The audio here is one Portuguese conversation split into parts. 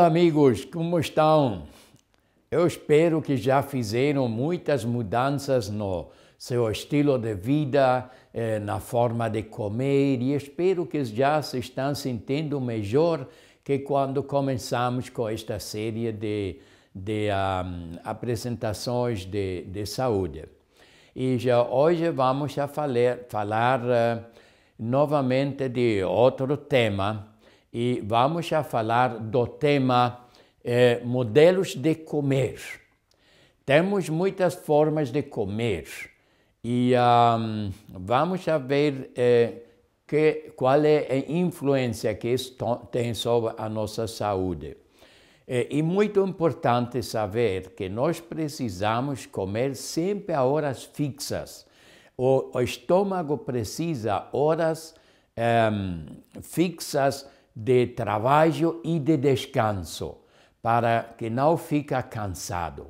Olá, amigos, como estão? Eu espero que já fizeram muitas mudanças no seu estilo de vida, eh, na forma de comer e espero que já se estão sentindo melhor que quando começamos com esta série de, de um, ah, apresentações de, de saúde. E já hoje vamos a falar, falar uh, eh, novamente de outro tema e vamos a falar do tema eh, modelos de comer. Temos muitas formas de comer e um, vamos a ver eh, que, qual é a influência que isso tem sobre a nossa saúde. É, e muito importante saber que nós precisamos comer sempre a horas fixas. O, o estômago precisa horas ehm, fixas de trabalho e de descanso, para que não fique cansado.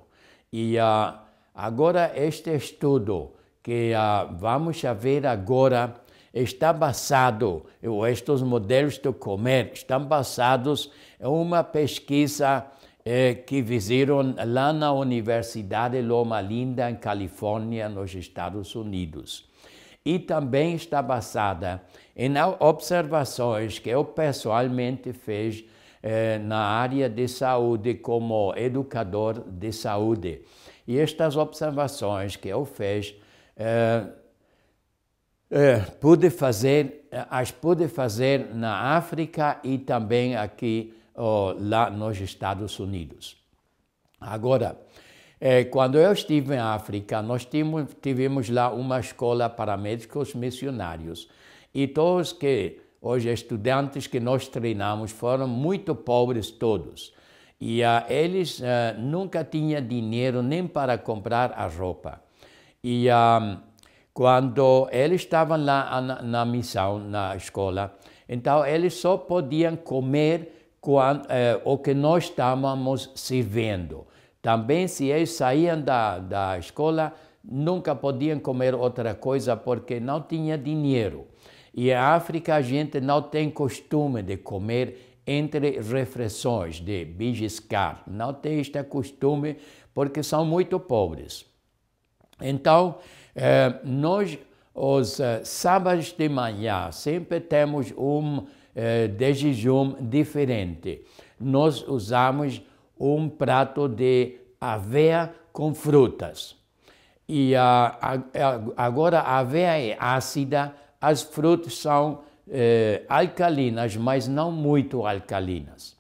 E uh, agora este estudo que uh, vamos ver agora está baseado, ou estes modelos de comer estão baseados em uma pesquisa eh, que fizeram lá na Universidade Loma Linda, em Califórnia, nos Estados Unidos e também está baseada em observações que eu pessoalmente fiz eh, na área de saúde como educador de saúde. E estas observações que eu fiz, eh, eh, pude fazer, eh, as pude fazer na África e também aqui oh, lá nos Estados Unidos. Agora, é, quando eu estive em África, nós tivemos lá uma escola para médicos missionários. E todos que, hoje, estudantes que nós treinamos foram muito pobres todos. E a ah, eles ah, nunca tinham dinheiro nem para comprar a roupa. E a ah, quando eles estavam lá na, na, missão, na escola, então eles só podiam comer eh, o que nós estávamos servindo. Também, se eles saíam da, da escola, nunca podiam comer outra coisa porque não tinha dinheiro. E a África, a gente não tem costume de comer entre refeições, de beliscar. Não tem este costume porque são muito pobres. Então, eh, nós, os eh, sábados de manhã, sempre temos um eh, de jejum diferente. Nós usamos um prato de aveia com frutas. E a, a, agora a aveia é ácida, as frutas são eh, alcalinas, mas não muito alcalinas.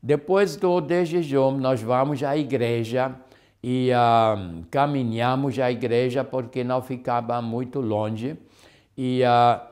Depois do desjejum, nós vamos à igreja e ah, caminhamos à igreja porque não ficava muito longe. E ah,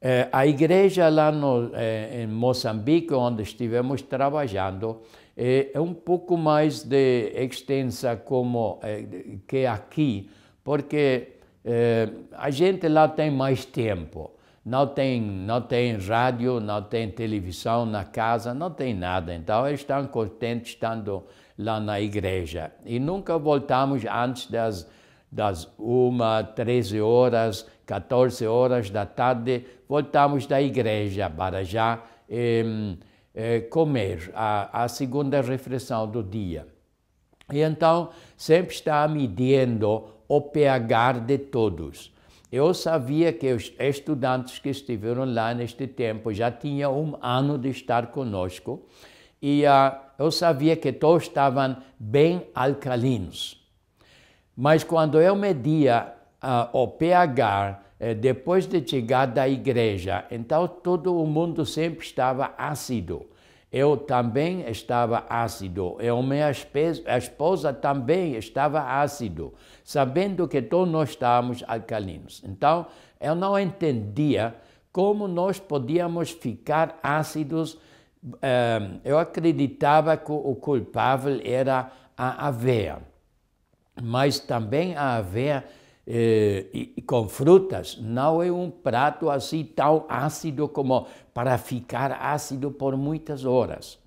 eh, a igreja lá no, eh, em Moçambique, onde estivemos trabalhando, é, é um pouco mais de extensa como é, que aqui, porque é, a gente lá tem mais tempo. Não tem, não tem rádio, não tem televisão na casa, não tem nada. Então eles estão contentes estando lá na igreja. E nunca voltamos antes das, das 1, 13 horas, 14 horas da tarde, voltamos da igreja para já. Eh, eh, comer a, a segunda refeição do dia. E então sempre está medindo o pH de todos. Eu sabia que os estudantes que estiveram lá neste tempo já tinham um ano de estar conosco e uh, eu sabia que todos estavam bem alcalinos. Mas quando eu media uh, o pH eh, depois de chegar da igreja. Então todo o mundo sempre estava ácido. Eu também estava ácido. Eu, minha esposa também estava ácido, sabendo que todos nós estávamos alcalinos. Então eu não entendia como nós podíamos ficar ácidos. Ehm, eu acreditava que o culpável era a aveia, mas também a aveia eh, e, com frutas, não é um prato assim tão ácido como para ficar ácido por muitas horas.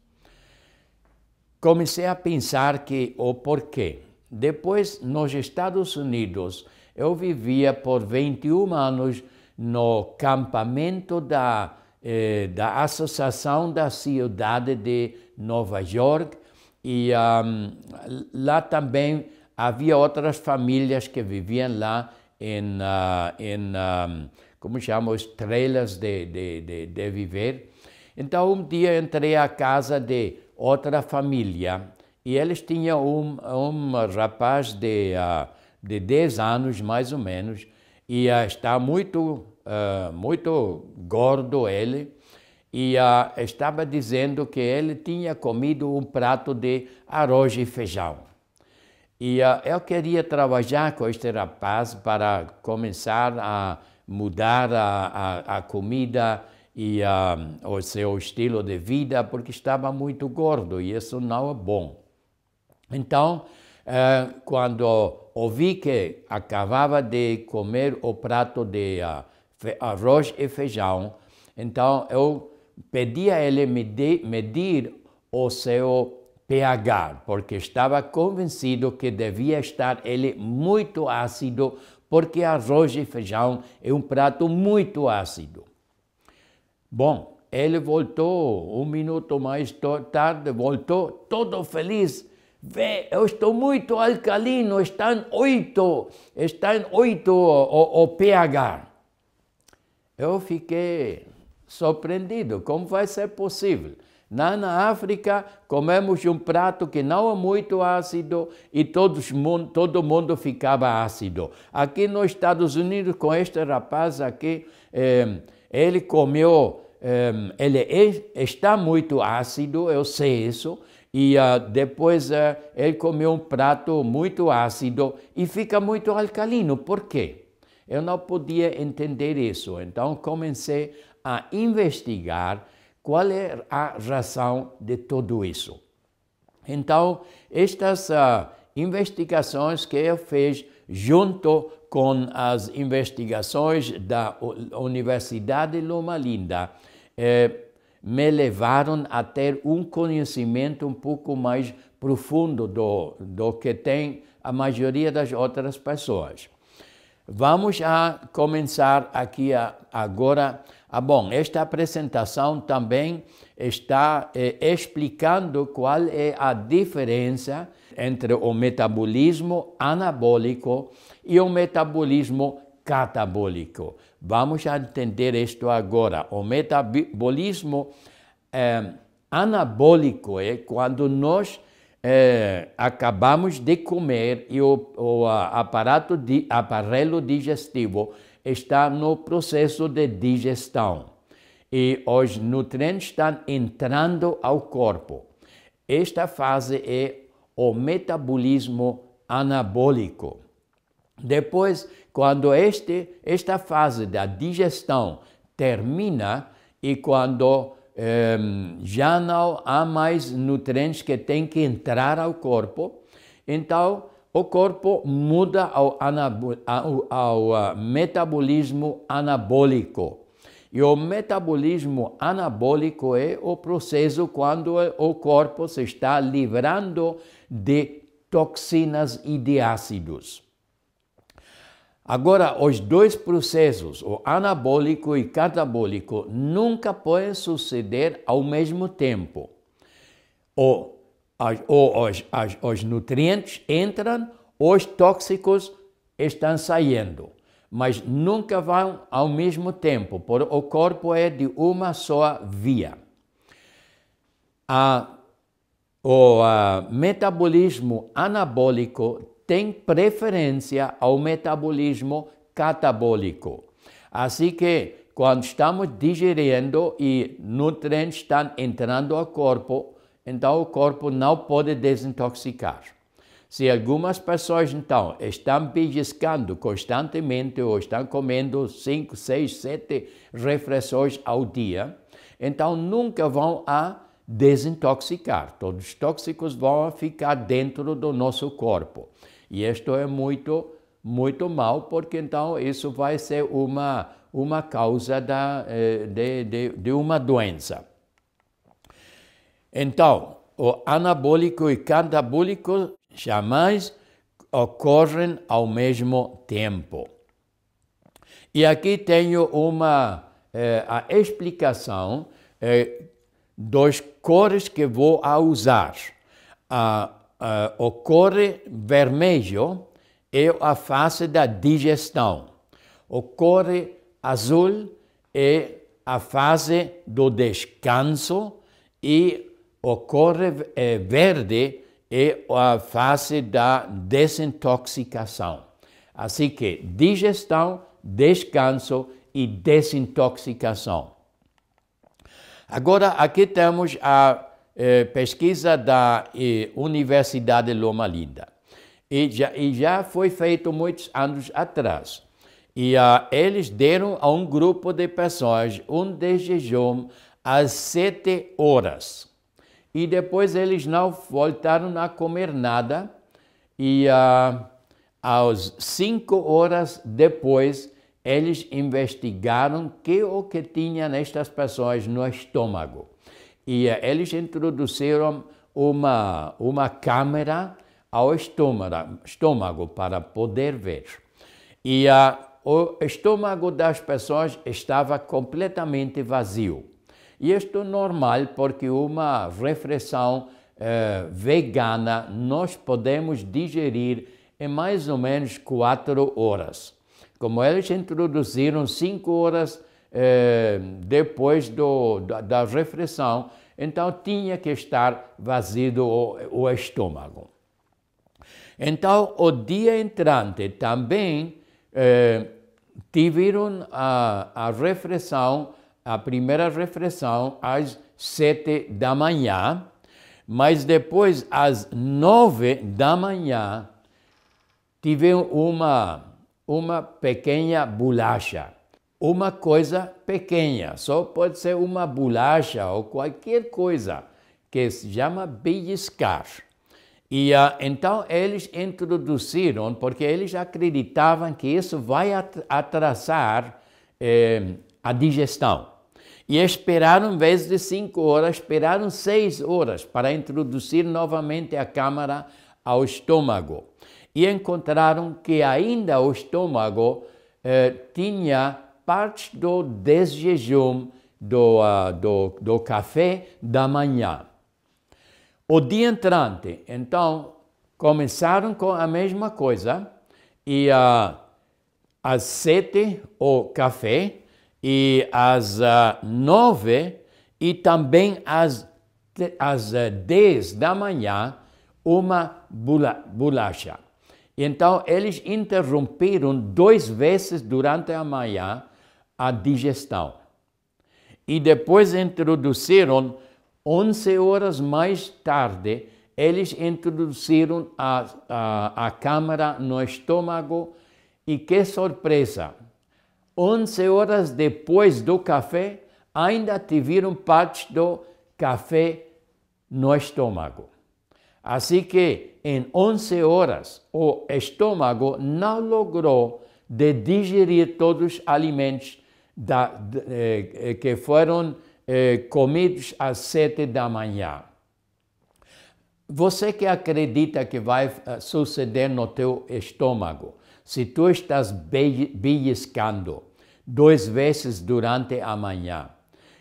Comecei a pensar que o porquê. Depois, nos Estados Unidos, eu vivia por 21 anos no campamento da, eh, da Associação da Cidade de Nova York e um, lá também Havia outras famílias que viviam lá em, uh, em um, ah, como chamam, estrelas de, de, de, de viver. Então, um dia entrei à casa de outra família e eles tinham um, um rapaz de, uh, de 10 anos, mais ou menos, e uh, está muito, uh, muito gordo ele, e uh, estava dizendo que ele tinha comido um prato de arroz e feijão. E uh, eu queria trabalhar com este rapaz para começar a mudar a, a, a comida e uh, o seu estilo de vida, porque estava muito gordo e isso não é bom. Então, uh, quando ouvi que acabava de comer o prato de ah, arroz e feijão, então eu pedi a ele medir, medir o seu pH, porque estava convencido que devia estar ele muito ácido, porque arroz e feijão é um prato muito ácido. Bom, ele voltou um minuto mais tarde, voltou todo feliz. Vê, eu estou muito alcalino, está em 8, está em 8 o, o pH. Eu fiquei surpreendido, como vai ser possível? Lá na África, comemos um prato que não é muito ácido e todos, todo mundo ficava ácido. Aqui nos Estados Unidos, com este rapaz aqui, eh, ele comeu, eh, ele é, está muito ácido, eu sei isso, e uh, depois uh, ele comeu um prato muito ácido e fica muito alcalino. Por quê? Eu não podia entender isso, então comecei a investigar qual é a razão de tudo isso? Então, estas uh, investigações que eu fiz junto com as investigações da Universidade Loma Linda eh, me levaram a ter um conhecimento um pouco mais profundo do, do que tem a maioria das outras pessoas. Vamos a começar aqui a, agora ah, bom, esta apresentação também está eh, explicando qual é a diferença entre o metabolismo anabólico e o metabolismo catabólico. Vamos entender isto agora. O metabolismo eh, anabólico é quando nós eh, acabamos de comer e o, o aparato aparelho digestivo está no processo de digestão e os nutrientes estão entrando ao corpo. Esta fase é o metabolismo anabólico. Depois, quando este, esta fase da digestão termina e quando ehm, já não há mais nutrientes que têm que entrar ao corpo, então o corpo muda ao, ao, ao ah, metabolismo anabólico. E o metabolismo anabólico é o processo quando o corpo se está livrando de toxinas e de ácidos. Agora, os dois processos, o anabólico e catabólico, nunca podem suceder ao mesmo tempo. O as, ou os, as, os nutrientes entram, os tóxicos estão saindo, mas nunca vão ao mesmo tempo, porque o corpo é de uma só via. A, o a, metabolismo anabólico tem preferência ao metabolismo catabólico. Assim que, quando estamos digerindo e nutrientes estão entrando ao corpo, então o corpo não pode desintoxicar. Se algumas pessoas, então, estão beliscando constantemente ou estão comendo 5, 6, 7 refeições ao dia, então nunca vão a desintoxicar. Todos os tóxicos vão ficar dentro do nosso corpo. E isto é muito, muito mal, porque então isso vai ser uma, uma causa da, eh, de, de, de uma doença. Então, o anabólico e catabólico jamais ocorrem ao mesmo tempo. E aqui tenho uma eh, a explicação eh, cores que vou usar. Ah, ah, o cor vermelho é a fase da digestão. O cor azul é a fase do descanso e ocorre é, verde é a fase da desintoxicação. Assim que digestão, descanso e desintoxicação. Agora, aqui temos a eh, pesquisa da eh, Universidade Loma Linda. E já, e já foi feito muitos anos atrás. E ah, eles deram a um grupo de pessoas um desjejum jejum às sete horas e depois eles não voltaram a comer nada. E ah, aos cinco horas depois, eles investigaram que o que tinha nestas pessoas no estômago. E ah, eles introduziram uma, uma câmera ao estômago, estômago para poder ver. E ah, o estômago das pessoas estava completamente vazio. Isto é normal porque uma refeição eh, vegana nós podemos digerir em mais ou menos quatro horas. Como eles introduziram cinco horas eh, depois do, da, da refeição, então tinha que estar vazio o, o estômago. Então, o dia entrante também eh, tiveram a, a refeição a primeira refeição às sete da manhã, mas depois às nove da manhã tive uma uma pequena bolacha, uma coisa pequena, só pode ser uma bolacha ou qualquer coisa que se chama beliscar. E uh, então eles introduziram, porque eles acreditavam que isso vai atrasar eh, a digestão. E esperaram, em vez de cinco horas, esperaram seis horas para introduzir novamente a câmara ao estômago. E encontraram que ainda o estômago eh, tinha parte do desjejum do, uh, do, do café da manhã. O dia entrante, então, começaram com a mesma coisa e uh, às sete o café, e às ah, nove e também às, às ah, dez da manhã uma bolacha. Então eles interromperam duas vezes durante a manhã a digestão e depois introduziram 11 horas mais tarde eles introduziram a, a, a câmara no estômago e que surpresa! 11 horas depois do café, ainda tiveram parte do café no estômago. Assim que em 11 horas o estômago não logrou de digerir todos os alimentos da, de, eh, que foram eh, comidos às sete da manhã. Você que acredita que vai eh, suceder no teu estômago, se tu estás beliscando duas vezes durante a manhã.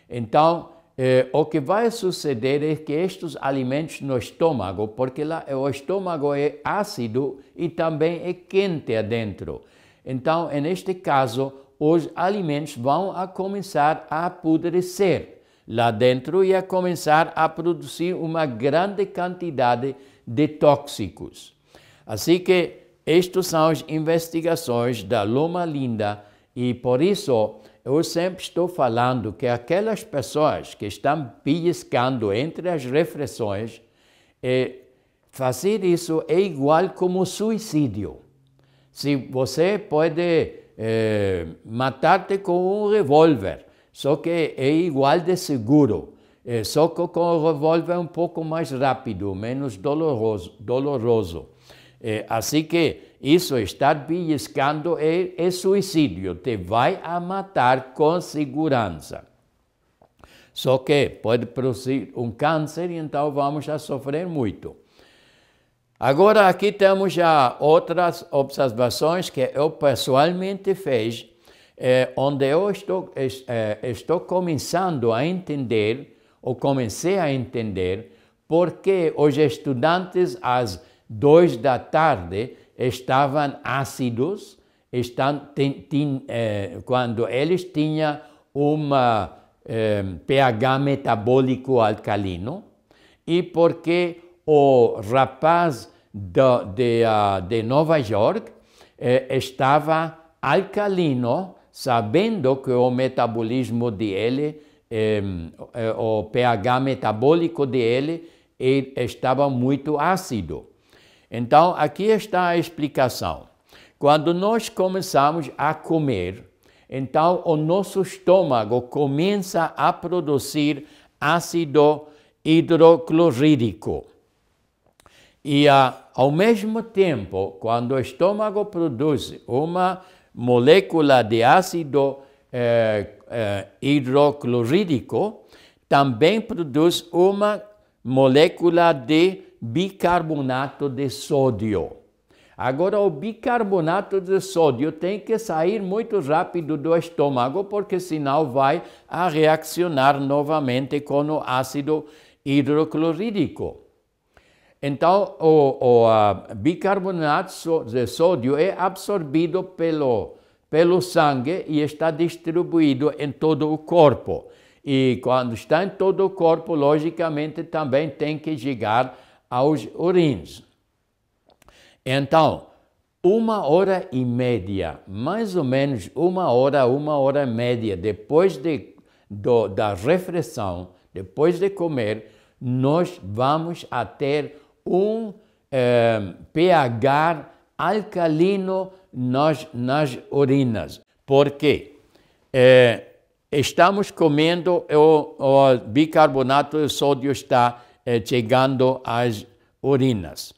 Então, eh, o que vai suceder é que estes alimentos no estômago, porque lá, eh, o estômago é ácido e também é quente adentro. Então, é neste caso, os alimentos vão a começar a apodrecer lá dentro e a começar a produzir uma grande quantidade de tóxicos. Assim que estas são as investigações da Loma Linda e por isso eu sempre estou falando que aquelas pessoas que estão beliscando entre as reflexões é, eh, fazer isso é igual como suicídio. Se você pode é, matar-te com um revólver, só que é igual de seguro. É, só que com o revólver é um pouco mais rápido, menos doloroso. doloroso. É, assim que isso estar beliscando é, é suicídio, te vai a matar com segurança. Só que pode produzir um câncer, então vamos a sofrer muito. Agora aqui temos já outras observações que eu pessoalmente fiz, é, onde eu estou, é, estou começando a entender, ou comecei a entender, porque os estudantes, as Dois da tarde, estavam ácidos, estão, eh, quando eles tinham um eh, pH metabólico alcalino, e porque o rapaz de, ah, de Nova York eh, estava alcalino, sabendo que o metabolismo dele, o pH metabólico dele, estava muito ácido. Então, aqui está a explicação. Quando nós começamos a comer, então o nosso estômago começa a produzir ácido hidroclorídrico. E ah, ao mesmo tempo, quando o estômago produz uma molécula de ácido eh, eh, hidroclorídrico, também produz uma molécula de bicarbonato de sódio. Agora, o bicarbonato de sódio tem que sair muito rápido do estômago, porque senão vai a reaccionar novamente com o ácido hidroclorídrico. Então, o, o bicarbonato de sódio é absorvido pelo, pelo sangue e está distribuído em todo o corpo. E quando está em todo o corpo, logicamente também tem que chegar aos urins. Então, uma hora e média, mais ou menos uma hora, uma hora e média depois de, do, da refeição, depois de comer, nós vamos a ter um eh, pH alcalino nas, nas urinas. Por quê? Eh, estamos comendo o, o bicarbonato de sódio está eh, chegando às urinas.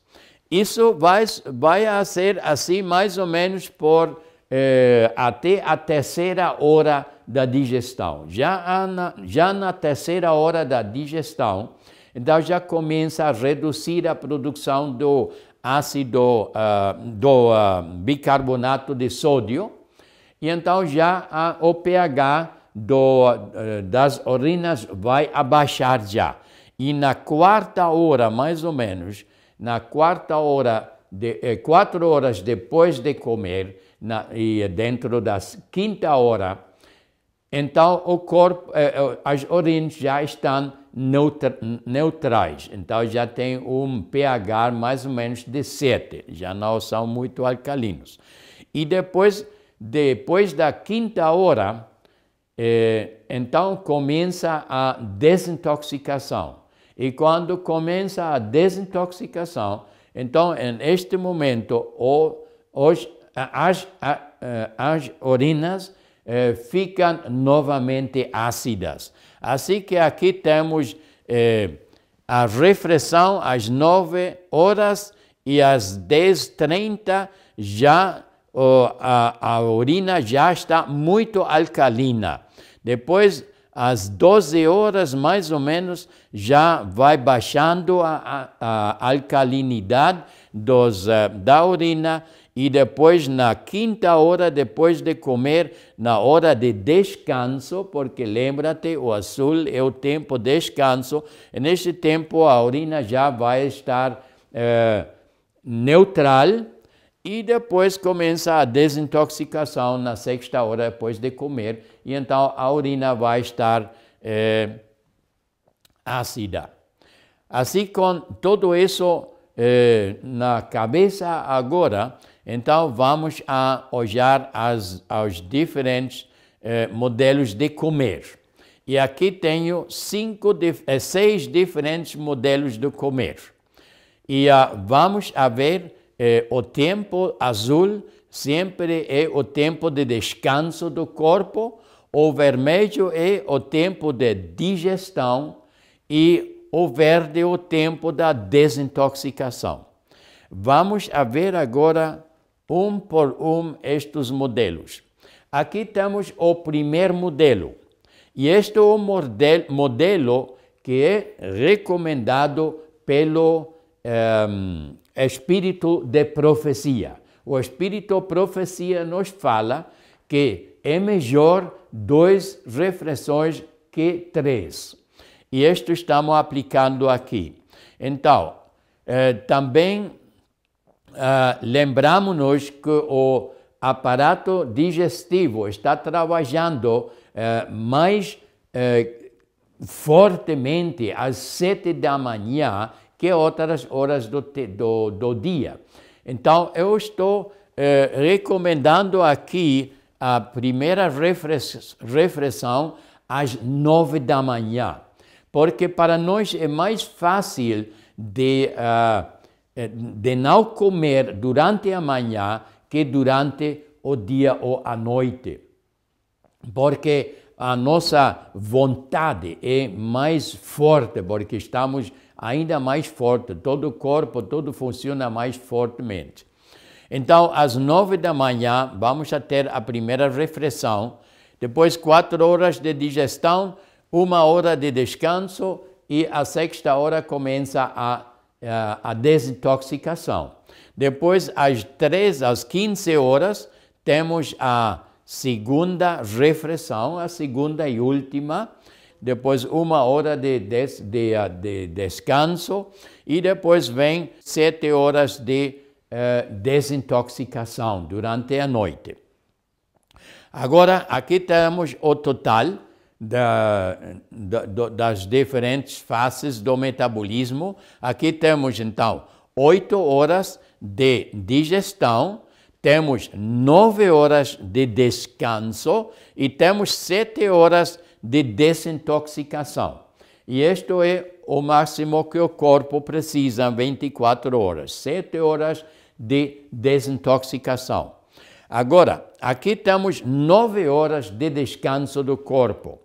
Isso vai, vai ser assim mais ou menos por eh, até a terceira hora da digestão. Já na, já na terceira hora da digestão, então já começa a reduzir a produção do ácido, uh, do uh, bicarbonato de sódio, e então já a, o pH do, uh, das urinas vai abaixar já. E na quarta hora, mais ou menos, na quarta hora, de, eh, quatro horas depois de comer, na, e dentro da quinta hora, então o corpo, eh, eh as urines já estão neutra, neutrais, então já tem um pH mais ou menos de 7, já não são muito alcalinos. E depois, depois da quinta hora, eh, então começa a desintoxicação. E quando começa a desintoxicação, então, em este momento, as, as, eh, as urinas eh, ficam novamente ácidas. Assim que aqui temos eh, a refeição às 9 horas e às 10h30 já oh, a, a urina já está muito alcalina. Depois, às 12 horas mais ou menos, já vai baixando a, a, alcalinidade dos, eh, da urina e depois na quinta hora, depois de comer, na hora de descanso, porque lembra-te, o azul é o tempo de descanso, e neste tempo a urina já vai estar é, neutral, e depois começa a desintoxicação na sexta hora depois de comer, e então a urina vai estar é, ácida. Assim, com tudo isso eh, na cabeça agora, então vamos a olhar as, aos diferentes eh, modelos de comer. E aqui tenho cinco, seis diferentes modelos de comer. E ah, vamos a ver eh, o tempo azul sempre é o tempo de descanso do corpo, o vermelho é o tempo de digestão e o verde é o tempo da desintoxicação. Vamos ver agora um por um estes modelos. Aqui temos o primeiro modelo. E este é o modelo que é recomendado pelo um, ehm, espírito de profecia. O espírito profecia nos fala que é melhor duas reflexões que três. E isto estamos aplicando aqui. Então, eh, também eh, lembramos-nos que o aparato digestivo está trabalhando eh, mais eh, fortemente às sete da manhã que é outras horas do, do, do dia. Então, eu estou eh, recomendando aqui a primeira refeição às nove da manhã, porque para nós é mais fácil de, uh, de não comer durante a manhã que durante o dia ou a noite, porque a nossa vontade é mais forte, porque estamos ainda mais forte, todo o corpo, tudo funciona mais fortemente. Então, às nove da manhã, vamos a ter a primeira refeição, depois quatro horas de digestão, uma hora de descanso e a sexta hora começa a, a, eh, a desintoxicação. Depois, às três, às quinze horas, temos a segunda refeição, a segunda e última, depois uma hora de, des, de, ah, de descanso e depois vem sete horas de uh, desintoxicação durante a noite. Agora, aqui temos o total da, da, das diferentes fases do metabolismo. Aqui temos, então, oito horas de digestão, temos nove horas de descanso e temos sete horas de desintoxicação. E isto é o máximo que o corpo precisa em 24 horas, 7 horas de desintoxicação. Agora, aqui temos 9 horas de descanso do corpo.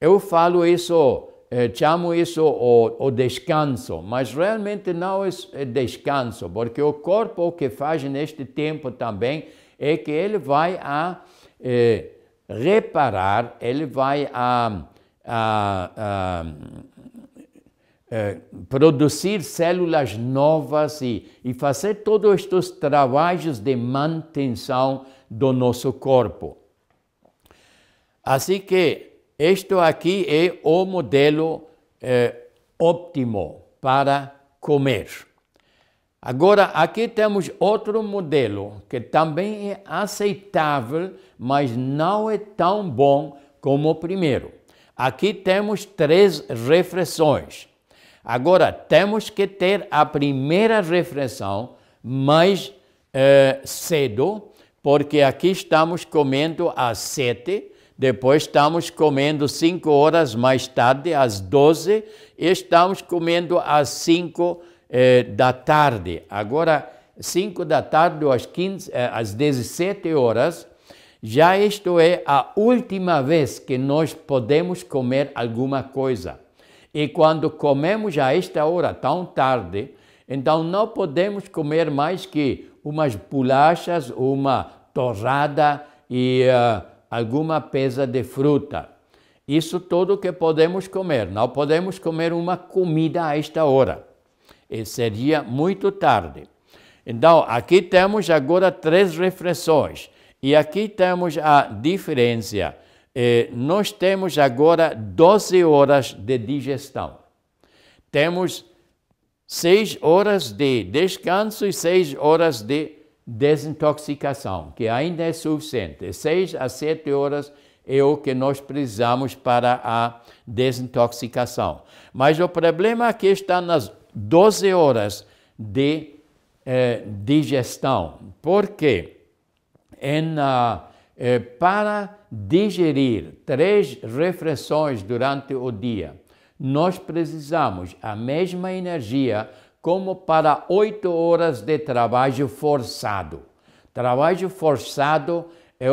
Eu falo isso, eh, chamo isso o, o descanso, mas realmente não é, é descanso, porque o corpo o que faz neste tempo também é que ele vai a eh, reparar, ele vai a, a, a, é, produzir células novas e, e fazer todos estes trabalhos de manutenção do nosso corpo. Assim que isto aqui é o modelo é, óptimo para comer. Agora, aqui temos outro modelo que também é aceitável, mas não é tão bom como o primeiro. Aqui temos três refeições. Agora, temos que ter a primeira refeição mais eh, cedo, porque aqui estamos comendo às sete, depois estamos comendo cinco horas mais tarde, às doze, e estamos comendo às cinco é, da tarde. Agora, 5 da tarde às, 15, é, às 17 horas, já isto é a última vez que nós podemos comer alguma coisa. E quando comemos a esta hora tão tarde, então não podemos comer mais que umas bolachas, uma torrada e uh, alguma pesa de fruta. Isso tudo que podemos comer. Não podemos comer uma comida a esta hora e seria muito tarde. Então, aqui temos agora três reflexões. E aqui temos a diferença. nós temos agora 12 horas de digestão. Temos 6 horas de descanso e 6 horas de desintoxicação, que ainda é suficiente. 6 a 7 horas é o que nós precisamos para a desintoxicação. Mas o problema aqui está nas 12 horas de eh, digestão. Porque em, ah, eh, para digerir três refeições durante o dia, nós precisamos a mesma energia como para oito horas de trabalho forçado. Trabalho forçado é,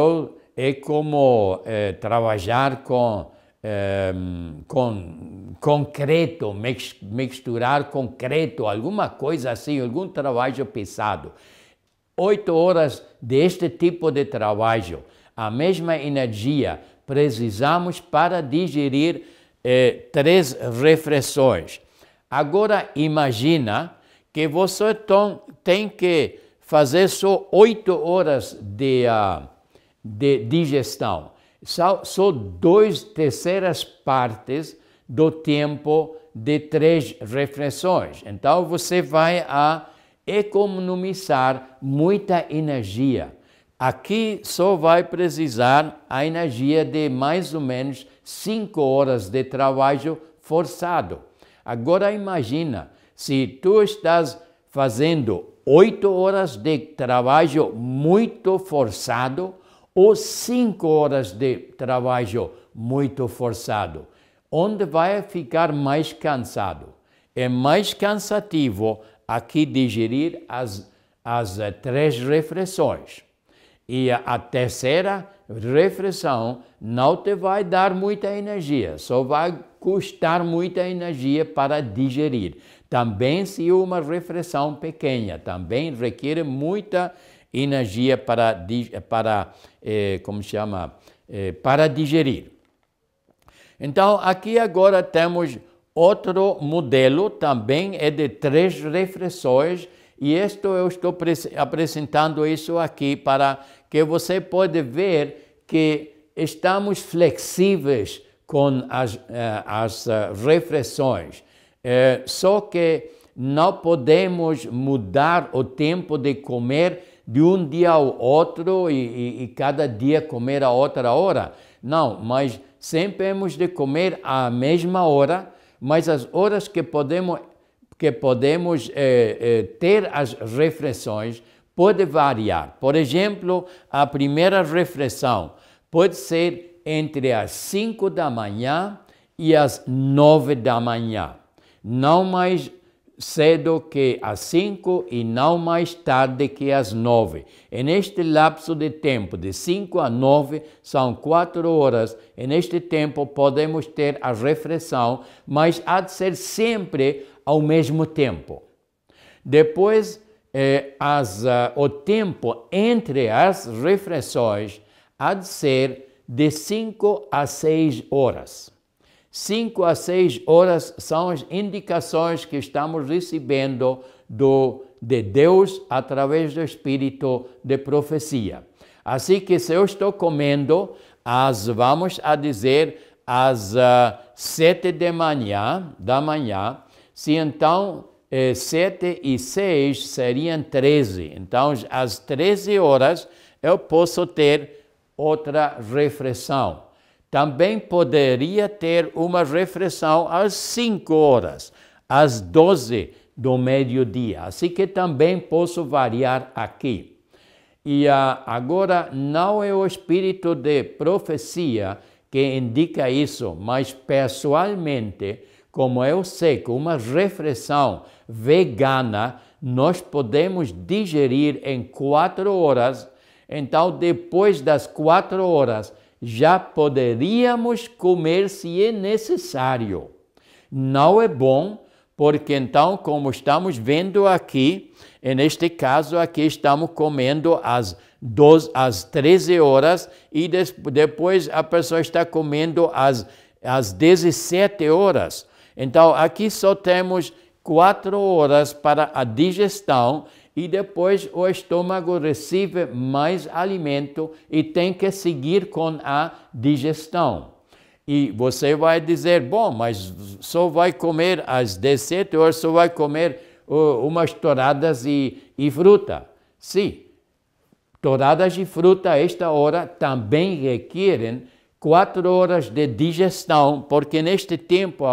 é como é, trabalhar com Ehm, com concreto, misturar concreto, alguma coisa assim, algum trabalho pesado. Oito horas deste tipo de trabalho, a mesma energia precisamos para digerir eh, três refeições. Agora imagina que você tem que fazer só oito horas de, uh, de digestão são, só duas terceiras partes do tempo de três reflexões. Então você vai a economizar muita energia. Aqui só vai precisar a energia de mais ou menos cinco horas de trabalho forçado. Agora imagina, se tu estás fazendo oito horas de trabalho muito forçado, ou cinco horas de trabalho muito forçado, onde vai ficar mais cansado. É mais cansativo aqui digerir as, as eh, três refeições. E a terceira refeição não te vai dar muita energia, só vai custar muita energia para digerir. Também se uma refeição pequena, também requer muita energia energia para, para eh, como se chama, eh, para digerir. Então, aqui agora temos outro modelo, também é de três refeições, e isto eu estou apresentando isso aqui para que você pode ver que estamos flexíveis com as, eh, as eh, refeições. Eh, só que não podemos mudar o tempo de comer de um dia ao outro e, e, e cada dia comer a outra hora. Não, mas sempre temos de comer à mesma hora, mas as horas que podemos, que podemos eh, eh, ter as refeições pode variar. Por exemplo, a primeira refeição pode ser entre as 5 da manhã e as 9 da manhã, não mais cedo que às cinco e não mais tarde que às nove. E neste lapso de tempo, de cinco a nove, são quatro horas. E neste tempo podemos ter a refeição, mas há de ser sempre ao mesmo tempo. Depois, eh, as, uh, o tempo entre as refeições há de ser de cinco a seis horas. Cinco a seis horas são as indicações que estamos recebendo do, de Deus através do espírito de profecia. Assim que se eu estou comendo, as vamos a dizer às ah, sete de manhã, da manhã, se então eh, sete e seis seriam treze. Então, às treze horas, eu posso ter outra refeição também poderia ter uma refeição às 5 horas, às 12 do meio-dia. Assim que também posso variar aqui. E ah, agora não é o espírito de profecia que indica isso, mas pessoalmente, como eu sei que uma refeição vegana nós podemos digerir em quatro horas, então depois das quatro horas já poderíamos comer se é necessário. Não é bom, porque então, como estamos vendo aqui, neste caso aqui estamos comendo às, 12, às 13 horas e des, depois a pessoa está comendo às, às 17 horas. Então, aqui só temos quatro horas para a digestão e depois o estômago recebe mais alimento e tem que seguir com a digestão. E você vai dizer, bom, mas só vai comer às 17 horas, só vai comer uh, umas touradas e, e fruta. Sim, touradas e fruta a esta hora também requerem quatro horas de digestão, porque neste tempo o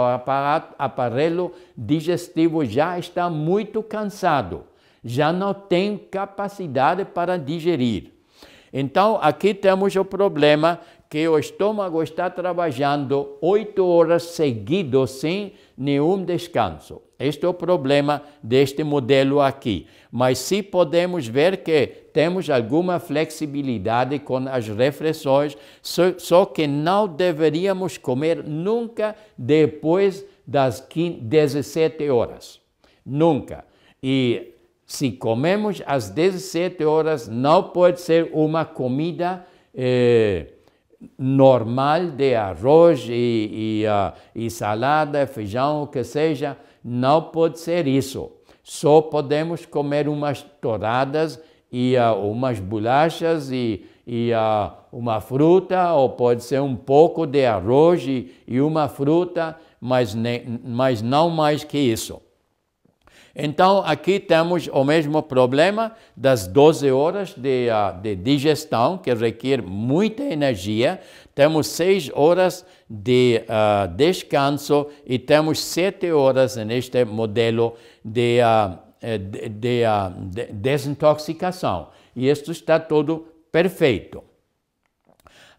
aparelho digestivo já está muito cansado já não tem capacidade para digerir. Então, aqui temos o problema que o estômago está trabalhando oito horas seguidas sem nenhum descanso. Este é o problema deste modelo aqui. Mas se podemos ver que temos alguma flexibilidade com as refeições, só, só que não deveríamos comer nunca depois das 15, 17 horas. Nunca. E se comemos às 17 horas, não pode ser uma comida eh, normal de arroz e, e, uh, e salada, feijão, o que seja. Não pode ser isso. Só podemos comer umas toradas e uh, umas bolachas e, e uh, uma fruta, ou pode ser um pouco de arroz e, e uma fruta, mas, ne, mas não mais que isso. Então, aqui temos o mesmo problema das 12 horas de, ah, de digestão, que requer muita energia, temos 6 horas de uh, descanso e temos 7 horas neste modelo de, uh, de, de, uh, de desintoxicação. E isto está tudo perfeito.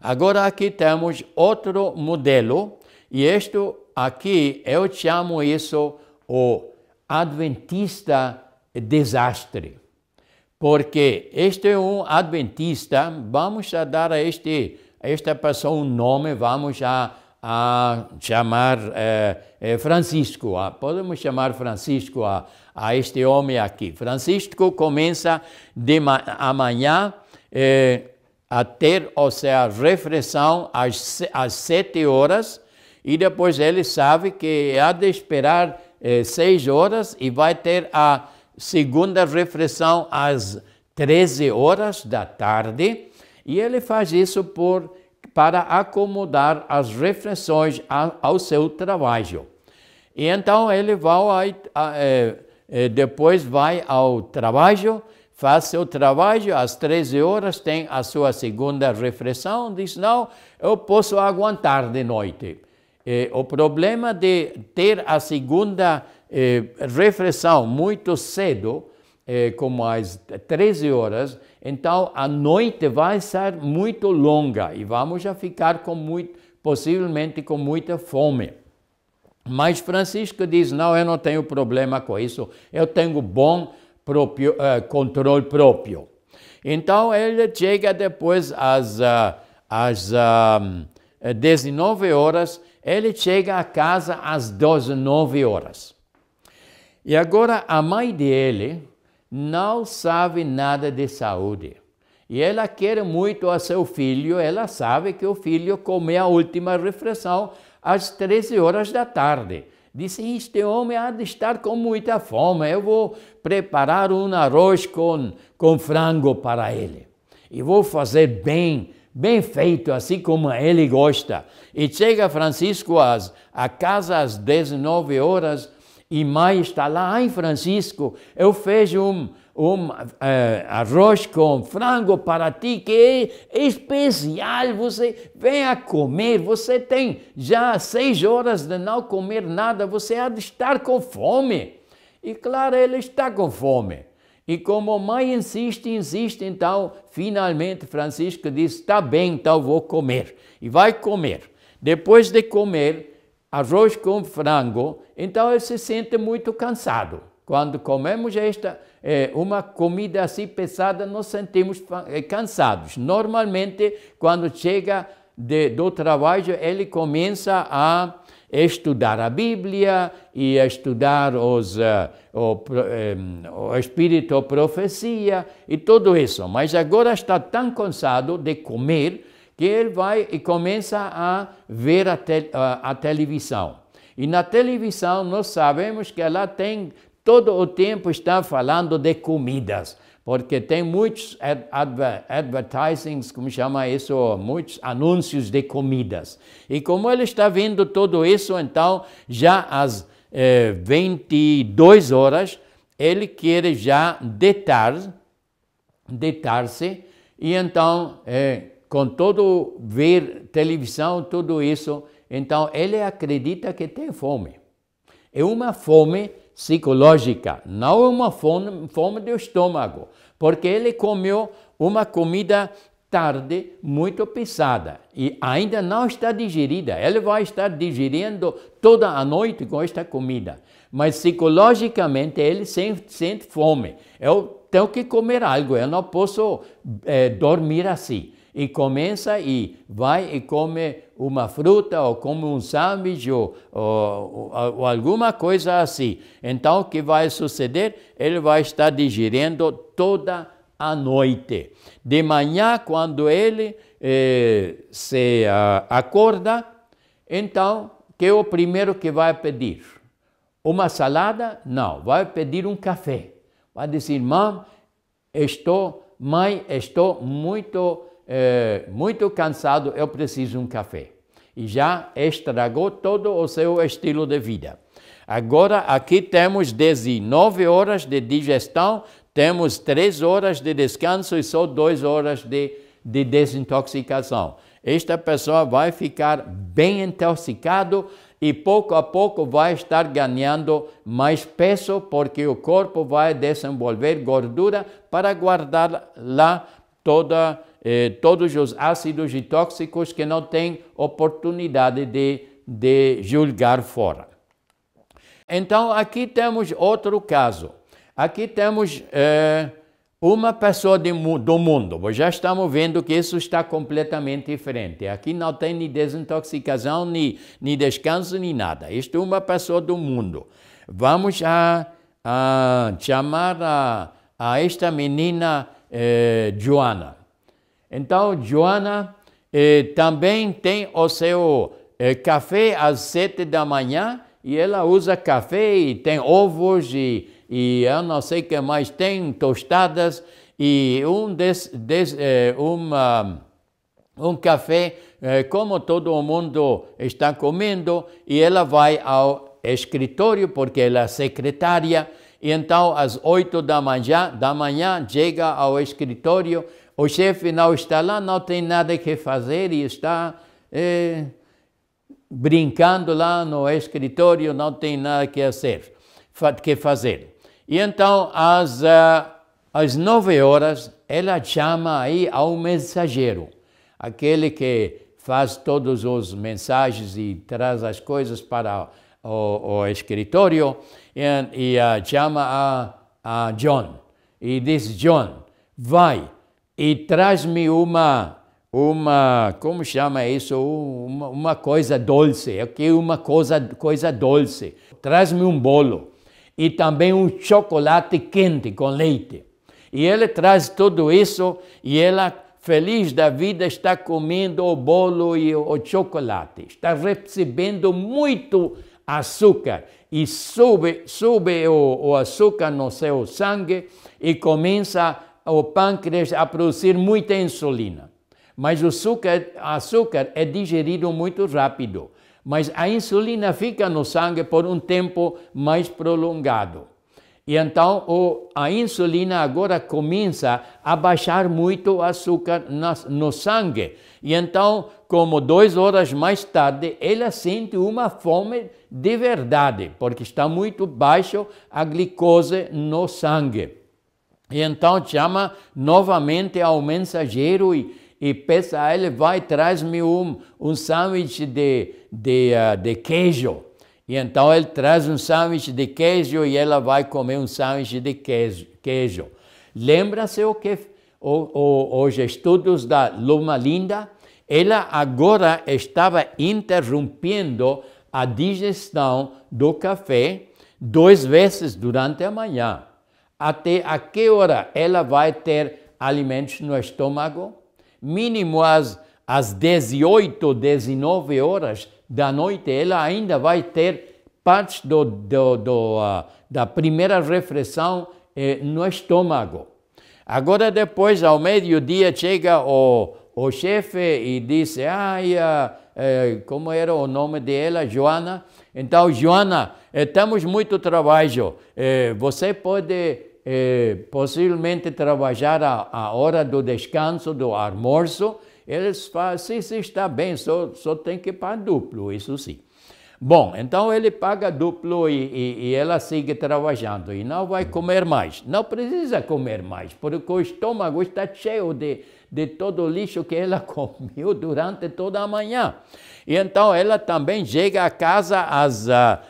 Agora aqui temos outro modelo e isto aqui eu chamo isso o adventista desastre, porque este é um adventista, vamos a dar a, este, a esta pessoa um nome, vamos a, a chamar é, Francisco, a, podemos chamar Francisco a, a este homem aqui. Francisco começa de amanhã é, a ter, ou seja, refeição às, às sete horas, e depois ele sabe que há de esperar eh, seis horas e vai ter a segunda refeição às 13 horas da tarde. E ele faz isso por, para acomodar as refeições a, ao seu trabalho. E então ele vai, a, a, eh, eh, depois vai ao trabalho, faz seu trabalho, às 13 horas tem a sua segunda refeição, diz, não, eu posso aguentar de noite. Eh, o problema de ter a segunda eh, refeição muito cedo, eh, como às 13 horas, então a noite vai ser muito longa e vamos já ficar com muito, possivelmente com muita fome. Mas Francisco diz: não, eu não tenho problema com isso, eu tenho bom próprio, uh, eh, controle próprio. Então ele chega depois às, uh, às uh, ah, 19 eh, horas ele chega a casa às 19 horas. E agora a mãe dele não sabe nada de saúde. E ela quer muito a seu filho, ela sabe que o filho come a última refeição às 13 horas da tarde. Disse, este homem há de estar com muita fome, eu vou preparar um arroz com, com frango para ele. E vou fazer bem bem feito, assim como ele gosta. E chega Francisco às, a casa às 19 horas e mãe está lá, ai Francisco, eu fiz um, um uh, arroz com frango para ti que é especial, você venha comer, você tem já seis horas de não comer nada, você há de estar com fome. E claro, ele está com fome. E como a mãe insiste, insiste, então, finalmente Francisco diz: Tá bem, então vou comer. E vai comer. Depois de comer arroz com frango, então ele se sente muito cansado. Quando comemos esta, é, uma comida assim pesada, nós sentimos é, cansados. Normalmente, quando chega de, do trabalho, ele começa a estudar a Bíblia e estudar os, uh, o, um, o Espírito, a profecia e tudo isso. Mas agora está tão cansado de comer que ele vai e começa a ver a, te, a, a televisão. E na televisão nós sabemos que ela tem todo o tempo está falando de comidas porque tem muitos adver, advertisings, como chama isso, muitos anúncios de comidas. E como ele está vendo tudo isso, então, já às eh, 22 horas, ele quer já deitar, deitar-se, e então, eh, com todo ver televisão, tudo isso, então ele acredita que tem fome. É uma fome psicológica, não é uma fome, fome do estômago, porque ele comeu uma comida tarde muito pesada e ainda não está digerida. Ele vai estar digerindo toda a noite com esta comida, mas psicologicamente ele sente, sente fome. Eu tenho que comer algo, eu não posso é, dormir assim e começa e vai e come uma fruta ou come um sanduíche ou, ou, ou, alguma coisa assim. Então, o que vai suceder? Ele vai estar digerindo toda a noite. De manhã, quando ele eh, se ah, acorda, então, que é o primeiro que vai pedir? Uma salada? Não, vai pedir um café. Vai dizer, mãe, estou, mãe, estou muito é, muito cansado, eu preciso um café. E já estragou todo o seu estilo de vida. Agora, aqui temos 19 horas de digestão, temos 3 horas de descanso e só 2 horas de, de desintoxicação. Esta pessoa vai ficar bem intoxicado e pouco a pouco vai estar ganhando mais peso porque o corpo vai desenvolver gordura para guardar lá toda a eh, todos os ácidos e tóxicos que não têm oportunidade de, de julgar fora. Então, aqui temos outro caso. Aqui temos eh, uma pessoa de, do mundo. Já estamos vendo que isso está completamente diferente. Aqui não tem nem desintoxicação, nem, nem descanso, nem nada. Isto é uma pessoa do mundo. Vamos a, a chamar a, a esta menina eh, Joana. Então, Joana eh, também tem o seu eh, café às sete da manhã e ela usa café e tem ovos e, e eu não sei o que mais tem, tostadas e um, des, des, eh, uma, um café eh, como todo mundo está comendo e ela vai ao escritório porque ela é secretária e então às oito da manhã, da manhã chega ao escritório o chefe não está lá, não tem nada que fazer e está é, brincando lá no escritório, não tem nada que, hacer, que fazer. E então, às, ah, às nove horas, ela chama aí ao mensageiro, aquele que faz todas as mensagens e traz as coisas para o, o escritório, e, e chama a, a John e diz: John, vai e traz-me uma, uma, como chama isso? Uma, uma coisa doce, aqui é uma coisa, coisa doce. Traz-me um bolo e também um chocolate quente com leite. E ele traz tudo isso e ela, feliz da vida, está comendo o bolo e o chocolate. Está recebendo muito açúcar e sube, sube o, o açúcar no seu sangue e começa o pâncreas a produzir muita insulina. Mas o açúcar, açúcar é digerido muito rápido, mas a insulina fica no sangue por um tempo mais prolongado. E então o, a insulina agora começa a baixar muito o açúcar na, no sangue. E então, como duas horas mais tarde, ela sente uma fome de verdade, porque está muito baixo a glicose no sangue. E então chama novamente ao mensageiro e, e peça a ele, vai, traz-me um, um sanduíche de, de, uh, de queijo. E então ele traz um sanduíche de queijo e ela vai comer um sanduíche de queijo. queijo. Lembra-se o que o, o, os estudos da Loma Linda? Ela agora estava interrompendo a digestão do café duas vezes durante a manhã até a que hora ela vai ter alimentos no estômago? Mínimo às, às 18, 19 horas da noite, ela ainda vai ter partes do, do, do uh, da primeira refeição eh, no estômago. Agora, depois, ao meio-dia, chega o, o chefe e diz: Ai, ah, é, como era o nome dela, Joana. Então, Joana, eh, temos muito trabalho. Eh, você pode eh, possivelmente trabalhar a, hora do descanso, do almoço. Eles falam, sim, sim, está bem, só, só tem que pagar duplo, isso sim. Bom, então ele paga duplo e, e, e, ela sigue trabalhando e não vai comer mais. Não precisa comer mais, porque o estômago está cheio de, de todo o lixo que ela comeu durante toda a manhã. E então ela também chega a casa às uh, ah,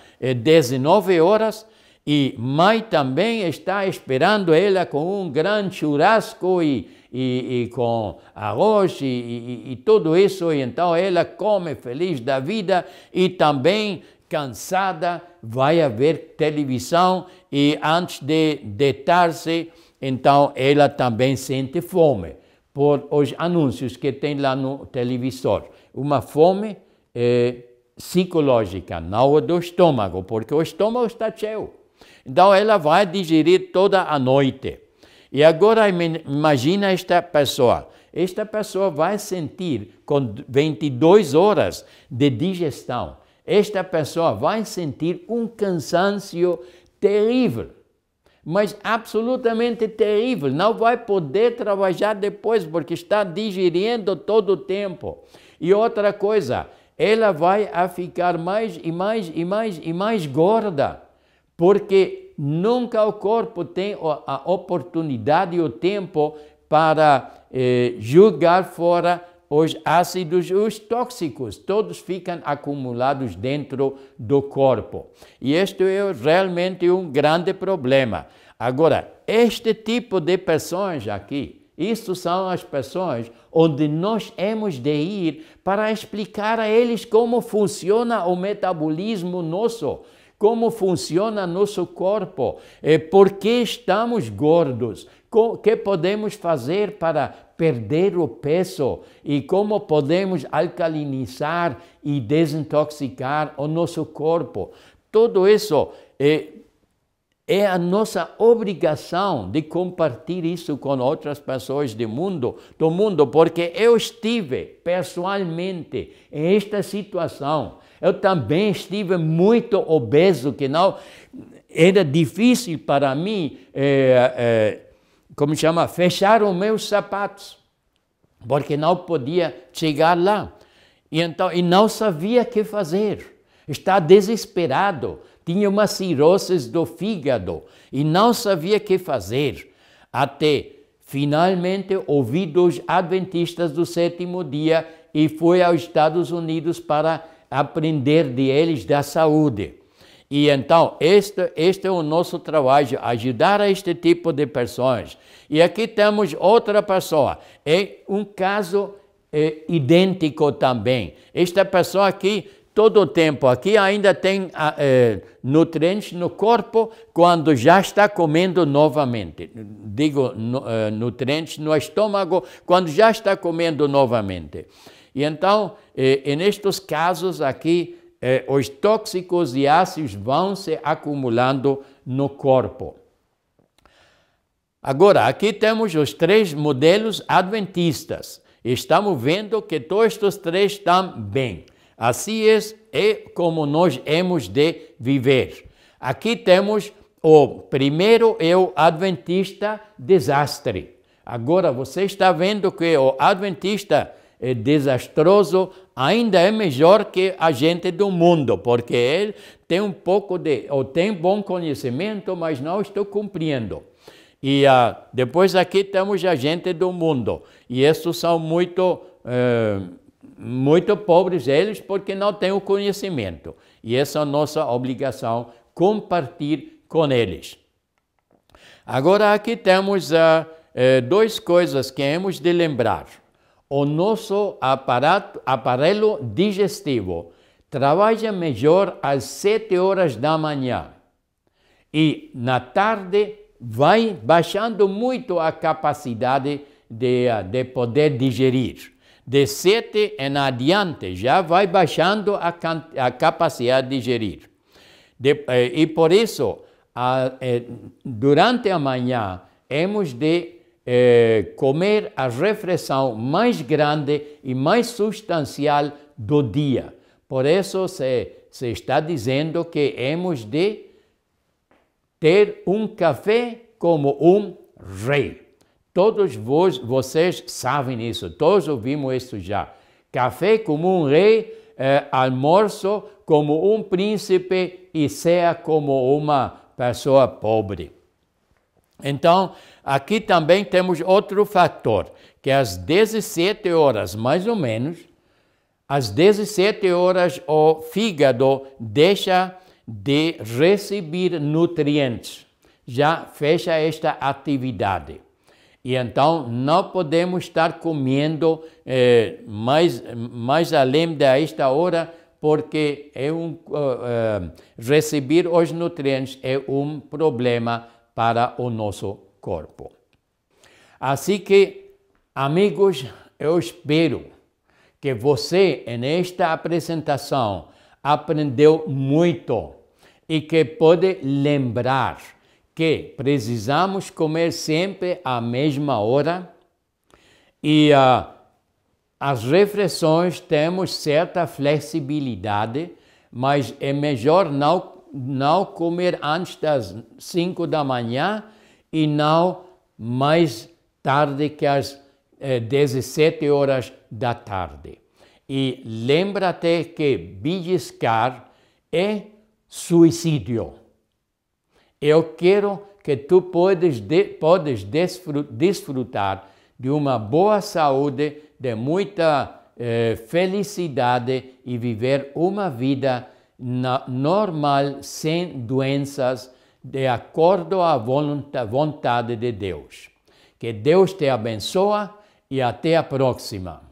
19 eh, horas e mãe também está esperando ela com um grande churrasco e, e, e com arroz e, e, e tudo isso. E então ela come feliz da vida e também cansada, vai a ver televisão e antes de deitar-se, então ela também sente fome por os anúncios que tem lá no televisor. Uma fome é, psicológica, não do estômago, porque o estômago está cheio. Então ela vai digerir toda a noite. E agora imagina esta pessoa. Esta pessoa vai sentir com 22 horas de digestão. Esta pessoa vai sentir um cansaço terrível mas absolutamente terrível. Não vai poder trabalhar depois, porque está digerindo todo o tempo. E outra coisa, ela vai a ficar mais e mais e mais e mais gorda, porque nunca o corpo tem a oportunidade e o tempo para eh, julgar fora os ácidos os tóxicos, todos ficam acumulados dentro do corpo. E isto é realmente um grande problema. Agora, este tipo de pessoas aqui, isso são as pessoas onde nós temos de ir para explicar a eles como funciona o metabolismo nosso, como funciona nosso corpo, por que estamos gordos, o que podemos fazer para perder o peso e como podemos alcalinizar e desintoxicar o nosso corpo? Tudo isso é, é a nossa obrigação de compartilhar isso com outras pessoas do mundo, do mundo, porque eu estive pessoalmente em esta situação. Eu também estive muito obeso, que não era difícil para mim. É, é, como chama, fecharam meus sapatos, porque não podia chegar lá. E, então, e não sabia o que fazer. Está desesperado, tinha uma cirrose do fígado e não sabia o que fazer. Até finalmente ouvi dos adventistas do sétimo dia e foi aos Estados Unidos para aprender deles da saúde. E então, este, este é o nosso trabalho, ajudar a este tipo de pessoas. E aqui temos outra pessoa, é um caso é, idêntico também. Esta pessoa aqui, todo o tempo, aqui ainda tem ah, é, nutrientes no corpo, quando já está comendo novamente. Digo, no, é, nutrientes no estômago, quando já está comendo novamente. E então, é, nestes casos aqui, eh, os tóxicos e ácidos vão se acumulando no corpo. Agora, aqui temos os três modelos adventistas. Estamos vendo que todos os três estão bem. Assim é, é como nós hemos de viver. Aqui temos o primeiro é o adventista desastre. Agora você está vendo que o adventista é desastroso ainda é melhor que a gente do mundo, porque ele tem um pouco de, ou tem bom conhecimento, mas não estou cumprindo. E uh, depois aqui temos a gente do mundo, e esses são muito, uh, muito pobres eles, porque não têm o conhecimento. E essa é a nossa obrigação, compartilhar com eles. Agora aqui temos uh, duas coisas que temos de lembrar o nosso aparato, aparelho digestivo trabalha melhor às 7 horas da manhã e na tarde vai baixando muito a capacidade de, de poder digerir. De 7 em adiante já vai baixando a, a capacidade de digerir. De, eh, e por isso, a, eh, durante a manhã, temos de eh, comer a refeição mais grande e mais substancial do dia. Por isso se, se está dizendo que hemos de ter um café como um rei. Todos vocês sabem isso, todos ouvimos isso já. Café como um rei, eh, almoço como um príncipe e ceia como uma pessoa pobre. Então, aqui também temos outro fator, que é às 17 horas, mais ou menos, às 17 horas o fígado deixa de receber nutrientes, já fecha esta atividade. E então não podemos estar comendo eh, mais, mais além desta hora, porque é um, uh, uh, receber os nutrientes é um problema para o nosso corpo. Assim que, amigos, eu espero que você, nesta apresentação, aprendeu muito e que pode lembrar que precisamos comer sempre à mesma hora e uh, as refeições temos certa flexibilidade, mas é melhor não não comer antes das 5 da manhã e não mais tarde que as eh, 17 horas da tarde. E lembra-te que beliscar é suicídio. Eu quero que tu podes, de, podes desfrutar de uma boa saúde, de muita eh, felicidade e viver uma vida normal, sem doenças, de acordo à vontade de Deus. Que Deus te abençoe e até a próxima.